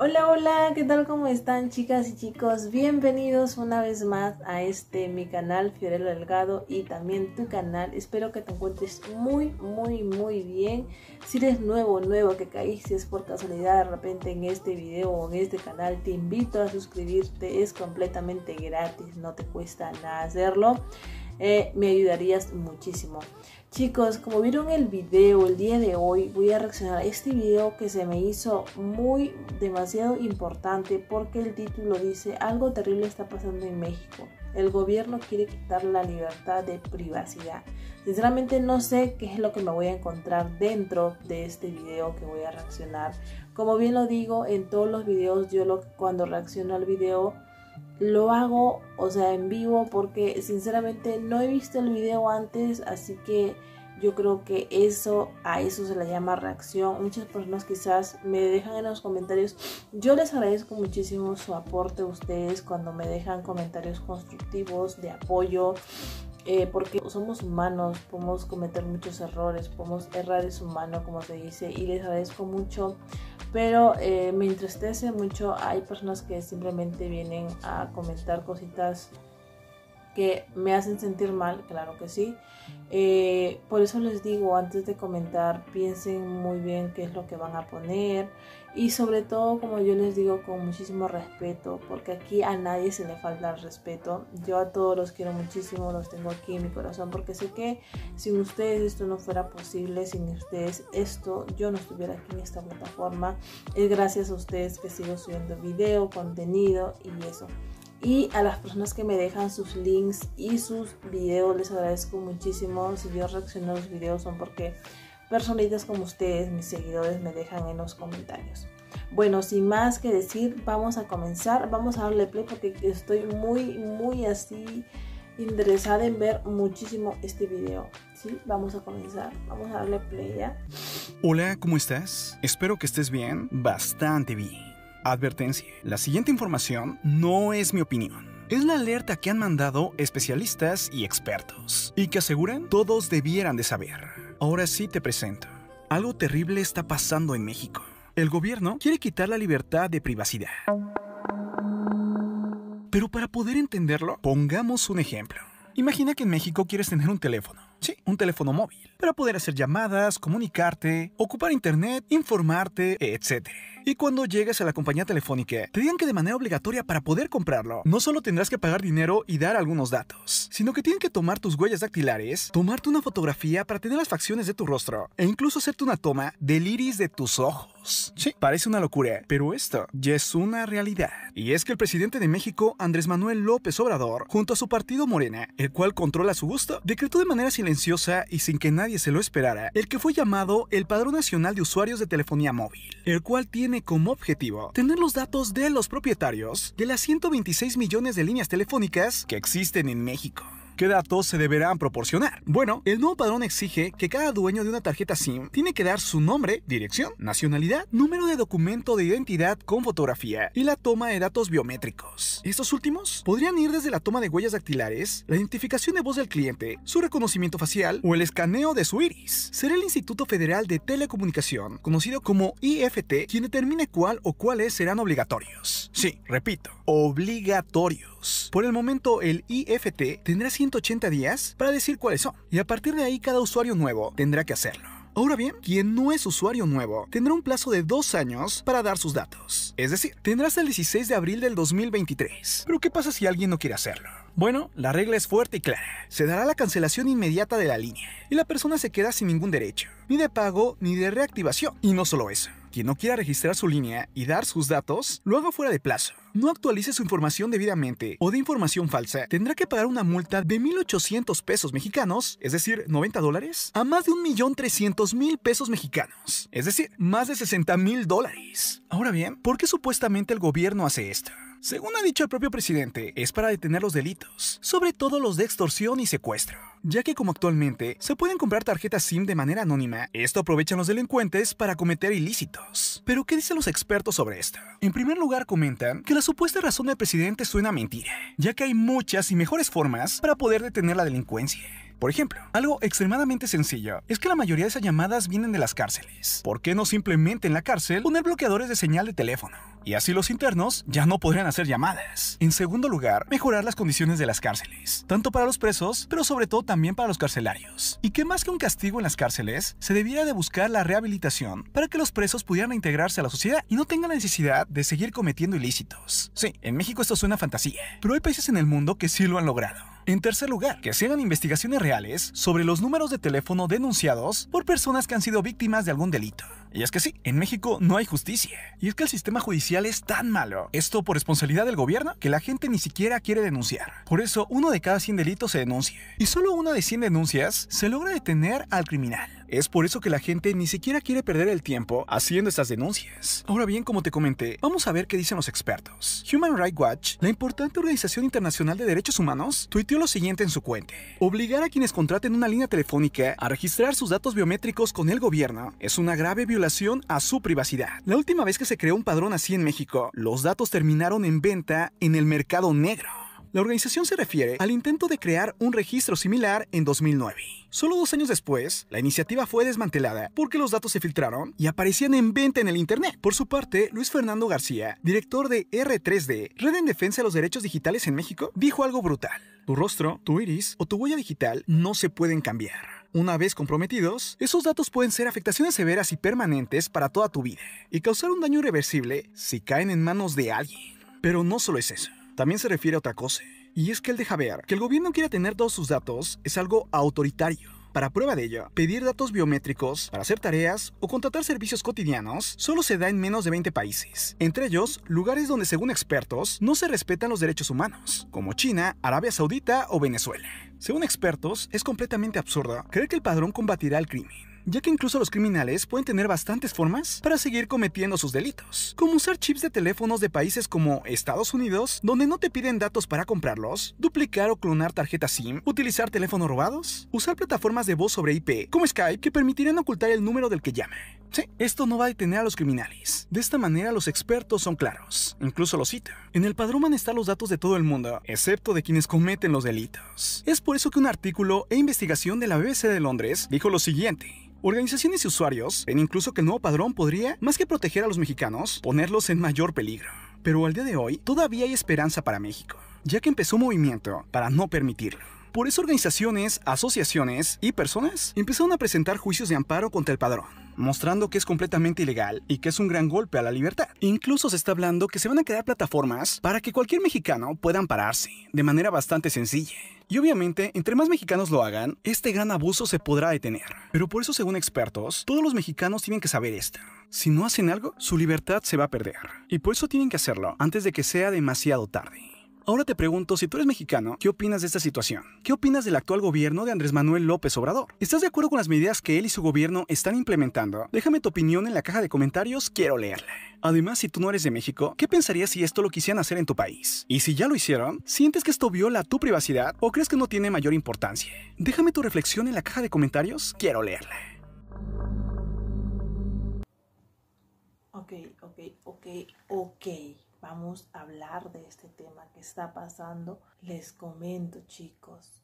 Hola, hola, ¿qué tal? ¿Cómo están chicas y chicos? Bienvenidos una vez más a este mi canal Fiorello Delgado y también tu canal. Espero que te encuentres muy, muy, muy bien. Si eres nuevo, nuevo, que caíste por casualidad de repente en este video o en este canal, te invito a suscribirte. Es completamente gratis, no te cuesta nada hacerlo. Eh, me ayudarías muchísimo. Chicos, como vieron el video el día de hoy, voy a reaccionar a este video que se me hizo muy demasiado importante porque el título dice algo terrible está pasando en México. El gobierno quiere quitar la libertad de privacidad. Sinceramente no sé qué es lo que me voy a encontrar dentro de este video que voy a reaccionar. Como bien lo digo, en todos los videos yo lo, cuando reacciono al video lo hago, o sea, en vivo porque sinceramente no he visto el video antes, así que yo creo que eso, a eso se le llama reacción. Muchas personas quizás me dejan en los comentarios. Yo les agradezco muchísimo su aporte a ustedes cuando me dejan comentarios constructivos, de apoyo, eh, porque somos humanos, podemos cometer muchos errores, podemos errar es humano, como se dice, y les agradezco mucho pero eh, me entristece mucho. Hay personas que simplemente vienen a comentar cositas que me hacen sentir mal, claro que sí. Eh, por eso les digo, antes de comentar, piensen muy bien qué es lo que van a poner y sobre todo, como yo les digo, con muchísimo respeto, porque aquí a nadie se le falta el respeto. Yo a todos los quiero muchísimo, los tengo aquí en mi corazón, porque sé que sin ustedes esto no fuera posible, sin ustedes esto, yo no estuviera aquí en esta plataforma. Es gracias a ustedes que sigo subiendo video, contenido y eso y a las personas que me dejan sus links y sus videos les agradezco muchísimo si yo reacciono a los videos son porque personitas como ustedes mis seguidores me dejan en los comentarios bueno sin más que decir vamos a comenzar vamos a darle play porque estoy muy muy así interesada en ver muchísimo este video sí vamos a comenzar vamos a darle play ya hola cómo estás espero que estés bien bastante bien Advertencia. La siguiente información no es mi opinión. Es la alerta que han mandado especialistas y expertos, y que aseguran todos debieran de saber. Ahora sí te presento. Algo terrible está pasando en México. El gobierno quiere quitar la libertad de privacidad. Pero para poder entenderlo, pongamos un ejemplo. Imagina que en México quieres tener un teléfono Sí, un teléfono móvil. Para poder hacer llamadas, comunicarte, ocupar internet, informarte, etc. Y cuando llegues a la compañía telefónica, te digan que de manera obligatoria para poder comprarlo, no solo tendrás que pagar dinero y dar algunos datos, sino que tienen que tomar tus huellas dactilares, tomarte una fotografía para tener las facciones de tu rostro e incluso hacerte una toma del iris de tus ojos. Sí, parece una locura, pero esto ya es una realidad. Y es que el presidente de México, Andrés Manuel López Obrador, junto a su partido Morena, el cual controla su gusto, decretó de manera silenciosa y sin que nadie se lo esperara, el que fue llamado el Padrón Nacional de Usuarios de Telefonía Móvil, el cual tiene como objetivo tener los datos de los propietarios de las 126 millones de líneas telefónicas que existen en México. ¿Qué datos se deberán proporcionar? Bueno, el nuevo padrón exige que cada dueño de una tarjeta SIM tiene que dar su nombre, dirección, nacionalidad, número de documento de identidad con fotografía y la toma de datos biométricos. Estos últimos podrían ir desde la toma de huellas dactilares, la identificación de voz del cliente, su reconocimiento facial o el escaneo de su iris. Será el Instituto Federal de Telecomunicación, conocido como IFT, quien determine cuál o cuáles serán obligatorios. Sí, repito, obligatorios. Por el momento, el IFT tendrá 180 días para decir cuáles son, y a partir de ahí cada usuario nuevo tendrá que hacerlo. Ahora bien, quien no es usuario nuevo tendrá un plazo de dos años para dar sus datos. Es decir, tendrás hasta el 16 de abril del 2023. Pero ¿qué pasa si alguien no quiere hacerlo? Bueno, la regla es fuerte y clara. Se dará la cancelación inmediata de la línea y la persona se queda sin ningún derecho, ni de pago ni de reactivación. Y no solo eso. Quien no quiera registrar su línea y dar sus datos, lo haga fuera de plazo. No actualice su información debidamente o de información falsa, tendrá que pagar una multa de 1.800 pesos mexicanos, es decir, 90 dólares, a más de 1.300.000 pesos mexicanos, es decir, más de 60.000 dólares. Ahora bien, ¿por qué supuestamente el gobierno hace esto? Según ha dicho el propio presidente, es para detener los delitos, sobre todo los de extorsión y secuestro. Ya que como actualmente se pueden comprar tarjetas SIM de manera anónima, esto aprovechan los delincuentes para cometer ilícitos. Pero ¿qué dicen los expertos sobre esto? En primer lugar comentan que la supuesta razón del presidente suena mentira, ya que hay muchas y mejores formas para poder detener la delincuencia. Por ejemplo, algo extremadamente sencillo es que la mayoría de esas llamadas vienen de las cárceles. ¿Por qué no simplemente en la cárcel poner bloqueadores de señal de teléfono? y así los internos ya no podrían hacer llamadas. En segundo lugar, mejorar las condiciones de las cárceles, tanto para los presos, pero sobre todo también para los carcelarios. Y que más que un castigo en las cárceles, se debiera de buscar la rehabilitación para que los presos pudieran integrarse a la sociedad y no tengan la necesidad de seguir cometiendo ilícitos. Sí, en México esto suena fantasía, pero hay países en el mundo que sí lo han logrado. En tercer lugar, que se hagan investigaciones reales sobre los números de teléfono denunciados por personas que han sido víctimas de algún delito. Y es que sí, en México no hay justicia. Y es que el sistema judicial es tan malo. Esto por responsabilidad del gobierno que la gente ni siquiera quiere denunciar. Por eso, uno de cada 100 delitos se denuncia. Y solo una de 100 denuncias se logra detener al criminal. Es por eso que la gente ni siquiera quiere perder el tiempo haciendo estas denuncias. Ahora bien, como te comenté, vamos a ver qué dicen los expertos. Human Rights Watch, la importante organización internacional de derechos humanos, tuiteó lo siguiente en su cuenta. Obligar a quienes contraten una línea telefónica a registrar sus datos biométricos con el gobierno es una grave violación a su privacidad. La última vez que se creó un padrón así en México, los datos terminaron en venta en el mercado negro. La organización se refiere al intento de crear un registro similar en 2009. Solo dos años después, la iniciativa fue desmantelada porque los datos se filtraron y aparecían en venta en el Internet. Por su parte, Luis Fernando García, director de R3D, Red en Defensa de los Derechos Digitales en México, dijo algo brutal. Tu rostro, tu iris o tu huella digital no se pueden cambiar. Una vez comprometidos, esos datos pueden ser afectaciones severas y permanentes para toda tu vida y causar un daño irreversible si caen en manos de alguien. Pero no solo es eso también se refiere a otra cosa. Y es que él deja ver que el gobierno quiera tener todos sus datos es algo autoritario. Para prueba de ello, pedir datos biométricos para hacer tareas o contratar servicios cotidianos solo se da en menos de 20 países, entre ellos lugares donde según expertos no se respetan los derechos humanos, como China, Arabia Saudita o Venezuela. Según expertos, es completamente absurdo creer que el padrón combatirá el crimen ya que incluso los criminales pueden tener bastantes formas para seguir cometiendo sus delitos, como usar chips de teléfonos de países como Estados Unidos, donde no te piden datos para comprarlos, duplicar o clonar tarjetas SIM, utilizar teléfonos robados, usar plataformas de voz sobre IP, como Skype, que permitirán ocultar el número del que llame. Sí, esto no va a detener a los criminales. De esta manera los expertos son claros, incluso lo cito. En el padrón van a estar los datos de todo el mundo, excepto de quienes cometen los delitos. Es por eso que un artículo e investigación de la BBC de Londres dijo lo siguiente. Organizaciones y usuarios ven incluso que el nuevo padrón podría, más que proteger a los mexicanos, ponerlos en mayor peligro. Pero al día de hoy todavía hay esperanza para México, ya que empezó movimiento para no permitirlo. Por eso organizaciones, asociaciones y personas empezaron a presentar juicios de amparo contra el padrón, mostrando que es completamente ilegal y que es un gran golpe a la libertad. Incluso se está hablando que se van a crear plataformas para que cualquier mexicano pueda ampararse de manera bastante sencilla. Y obviamente, entre más mexicanos lo hagan, este gran abuso se podrá detener. Pero por eso, según expertos, todos los mexicanos tienen que saber esto. Si no hacen algo, su libertad se va a perder. Y por eso tienen que hacerlo antes de que sea demasiado tarde. Ahora te pregunto, si tú eres mexicano, ¿qué opinas de esta situación? ¿Qué opinas del actual gobierno de Andrés Manuel López Obrador? ¿Estás de acuerdo con las medidas que él y su gobierno están implementando? Déjame tu opinión en la caja de comentarios, quiero leerla. Además, si tú no eres de México, ¿qué pensarías si esto lo quisieran hacer en tu país? Y si ya lo hicieron, ¿sientes que esto viola tu privacidad o crees que no tiene mayor importancia? Déjame tu reflexión en la caja de comentarios, quiero leerla. Ok, ok, ok, ok vamos a hablar de este tema que está pasando. Les comento, chicos.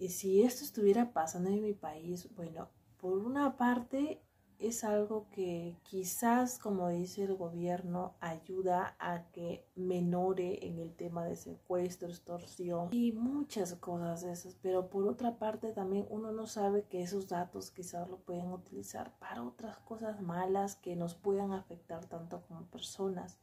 Y si esto estuviera pasando en mi país, bueno, por una parte es algo que quizás, como dice el gobierno, ayuda a que menore en el tema de secuestro, extorsión y muchas cosas esas. Pero por otra parte también uno no sabe que esos datos quizás lo pueden utilizar para otras cosas malas que nos puedan afectar tanto como personas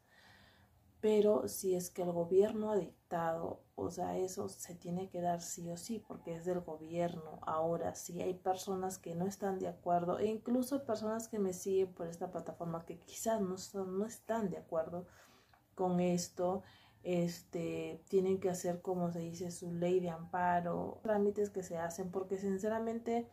pero si es que el gobierno ha dictado, o sea, eso se tiene que dar sí o sí, porque es del gobierno. Ahora, si sí, hay personas que no están de acuerdo, e incluso personas que me siguen por esta plataforma que quizás no, no están de acuerdo con esto, este, tienen que hacer, como se dice, su ley de amparo, trámites que se hacen, porque sinceramente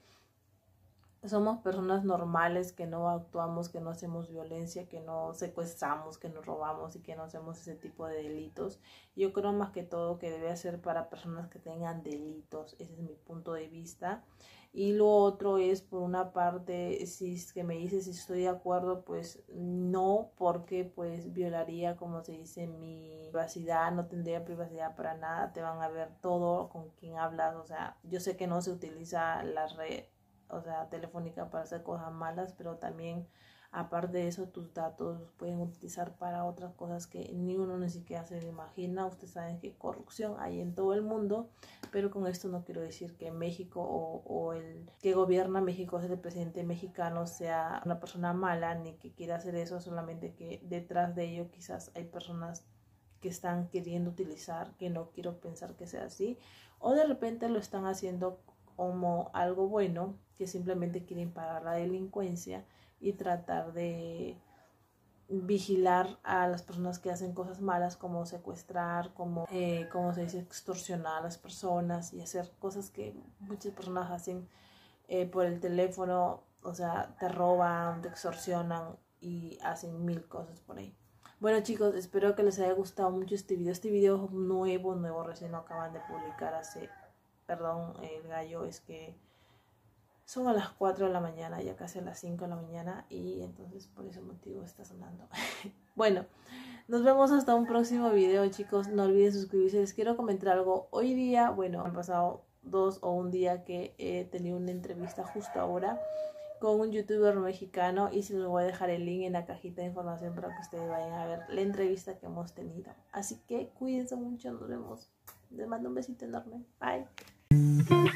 somos personas normales que no actuamos, que no hacemos violencia, que no secuestramos, que no robamos y que no hacemos ese tipo de delitos. Yo creo más que todo que debe ser para personas que tengan delitos, ese es mi punto de vista. Y lo otro es, por una parte, si es que me dice si estoy de acuerdo, pues no, porque pues violaría, como se dice, mi privacidad, no tendría privacidad para nada, te van a ver todo con quién hablas, o sea, yo sé que no se utiliza la red o sea, telefónica para hacer cosas malas, pero también aparte de eso tus datos pueden utilizar para otras cosas que ni uno ni siquiera se imagina. Ustedes saben que corrupción hay en todo el mundo, pero con esto no quiero decir que México o, el que gobierna México, o el presidente mexicano, sea una persona mala ni que quiera hacer eso, solamente que detrás de ello quizás hay personas que están queriendo utilizar, que no quiero pensar que sea así, o de repente lo están haciendo como algo bueno, que simplemente quieren parar la delincuencia y tratar de vigilar a las personas que hacen cosas malas como secuestrar, como, eh, como se dice, extorsionar a las personas y hacer cosas que muchas personas hacen eh, por el teléfono, o sea, te roban, te extorsionan y hacen mil cosas por ahí. Bueno chicos, espero que les haya gustado mucho este video. Este video nuevo, nuevo, recién lo acaban de publicar hace perdón, el gallo es que son a las 4 de la mañana, ya casi a las 5 de la mañana y entonces por ese motivo está sonando. bueno, nos vemos hasta un próximo video chicos, no olviden suscribirse, les quiero comentar algo. Hoy día, bueno, han pasado dos o un día que he tenido una entrevista justo ahora con un youtuber mexicano y se los voy a dejar el link en la cajita de información para que ustedes vayan a ver la entrevista que hemos tenido. Así que cuídense mucho, nos vemos. Les mando un besito enorme. Bye. thank you